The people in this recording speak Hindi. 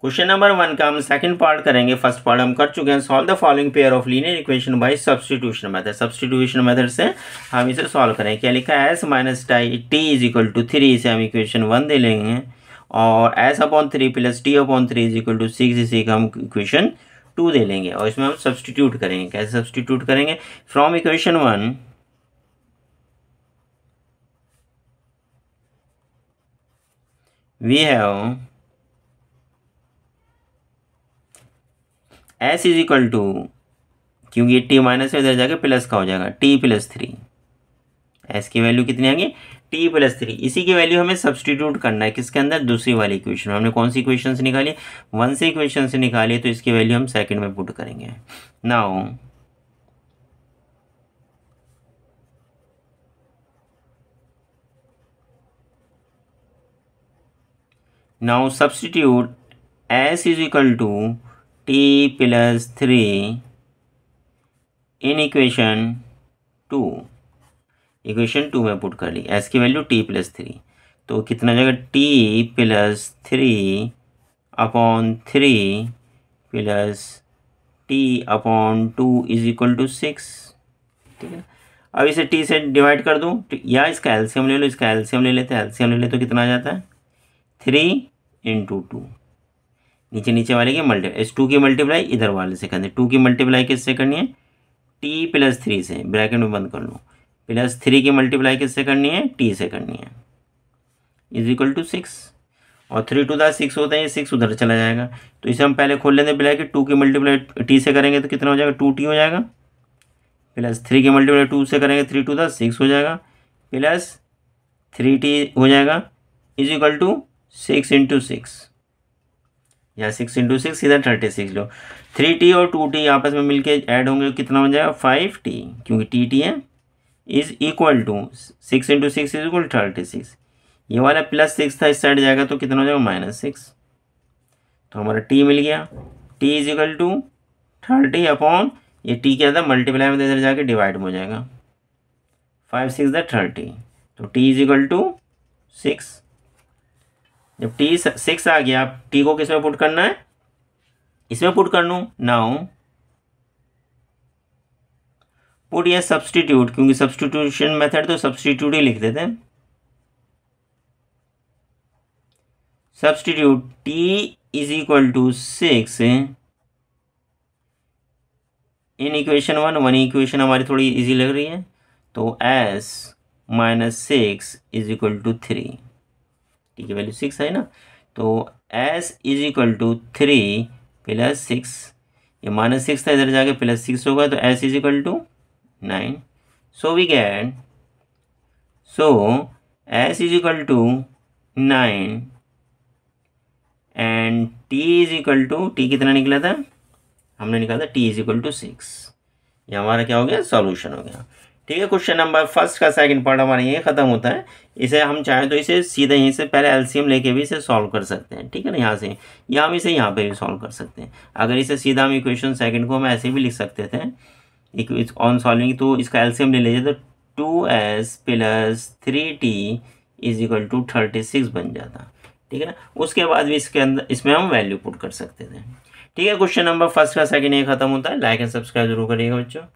क्वेश्चन नंबर वन का हम सेकंड पार्ट करेंगे फर्स्ट पार्ट हम कर चुके हैं solve the following pair of linear equation by substitution method substitution method से हम इसे सॉल्व करें क्या लिखा है एस माइनस टाई t is equal to three इसे हम इक्वेशन वन दे लेंगे और S upon three plus t upon three is equal to six इसी का हम इक्वेशन टू दे लेंगे और इसमें हम सब्सटीट्यूट करेंगे कैसे सब्सटीट्यूट करेंगे from equation one we have S is equal to क्योंकि ये टी माइनस में इधर जाके प्लस का हो जाएगा टी प्लस थ्री एस की वैल्यू कितनी आएगी टी प्लस थ्री इसी की वैल्यू हमें सब्सटीट्यूट करना है किसके अंदर दूसरी वाली इक्वेशन हमने कौन सी इक्वेशन से निकाली वन से इक्वेशन से निकाली तो इसकी वैल्यू हम सेकंड में पुट करेंगे now now substitute S is equal to t plus three in equation two equation two में पुट कर ली एस की वैल्यू टी प्लस थ्री तो कितना जाएगा t plus three upon three plus t upon two is equal to six ठीक है अब इसे टी से डिवाइड कर दूँ तो या इसका एल्सियम ले लो इसका एल्सियम ले लेते हैं एल्सियम ले लेते तो कितना आ जाता है थ्री इंटू टू नीचे नीचे वाले की मल्टी इस टू की मल्टीप्लाई इधर वाले से करनी टू की मल्टीप्लाई किससे करनी है टी प्लस थ्री से ब्रैकेट में बंद कर लूँ प्लस थ्री की मल्टीप्लाई किससे करनी है टी से करनी है इज इक्वल टू सिक्स और थ्री टू दस सिक्स होता है ये सिक्स उधर चला जाएगा तो इसे हम पहले खोल हैं ब्रैकेट टू की मल्टीप्लाई टी से करेंगे तो कितना हो जाएगा टू टी हो जाएगा प्लस थ्री की मल्टीप्लाई टू से करेंगे थ्री टू दस सिक्स हो जाएगा प्लस थ्री टी हो जाएगा is equal to six into six या सिक्स इंटू सिक्स इधर थर्टी सिक्स लो थ्री टी और टू टी आपस में मिलके ऐड होंगे कितना हो जाएगा फाइव टी क्योंकि टी टी है is equal to six into six is equal thirty six ये वाला प्लस सिक्स था इस साइड जाएगा तो कितना हो जाएगा माइनस सिक्स तो हमारा टी मिल गया t is equal to thirty upon ये टी क्या था मल्टीप्लाई में तो इधर जाके डिवाइड हो जाएगा फाइव सिक्स द थर्टी तो t is equal to six जब टी सिक्स आ गया टी को किसमें पुट करना है इसमें पुट कर लू नाउ पुट या सब्सटीट्यूट क्योंकि सब्सटीट्यूशन मेथड तो सब्सटीट्यूट ही लिख देते हैं substitute t is equal to six in equation one one equation हमारी थोड़ी इजी लग रही है तो S minus six is equal to three t की वैल्यू सिक्स है ना तो S is equal to three plus six ये माइनस सिक्स था इधर जाके प्लस सिक्स होगा तो S is equal to nine so we get so S is equal to nine and t is equal to t कितना निकला था हमने निकाला था t is equal to six ये हमारा क्या हो गया सॉल्यूशन हो गया ठीक है क्वेश्चन नंबर फर्स्ट का सेकंड पार्ट हमारा ये ख़त्म होता है इसे हम चाहें तो इसे सीधे यहीं से पहले एलसीएम लेके भी इसे सॉल्व कर सकते हैं ठीक है ना यहाँ से या हम इसे यहाँ पे भी सॉल्व कर सकते हैं अगर इसे सीधा हम इक्वेशन सेकंड को हम ऐसे भी लिख सकते थे ऑन सॉल्विंग तो इसका एल्सीयम ले लीजिए तो two S plus three t is equal to thirty six बन जाता ठीक है ना उसके बाद भी इसके अंदर इसमें हम वैल्यू पुट कर सकते थे ठीक है क्वेश्चन नंबर फर्स्ट का सेकेंड ये खत्म होता है लाइक एंड सब्सक्राइब जरूर करिएगा बच्चों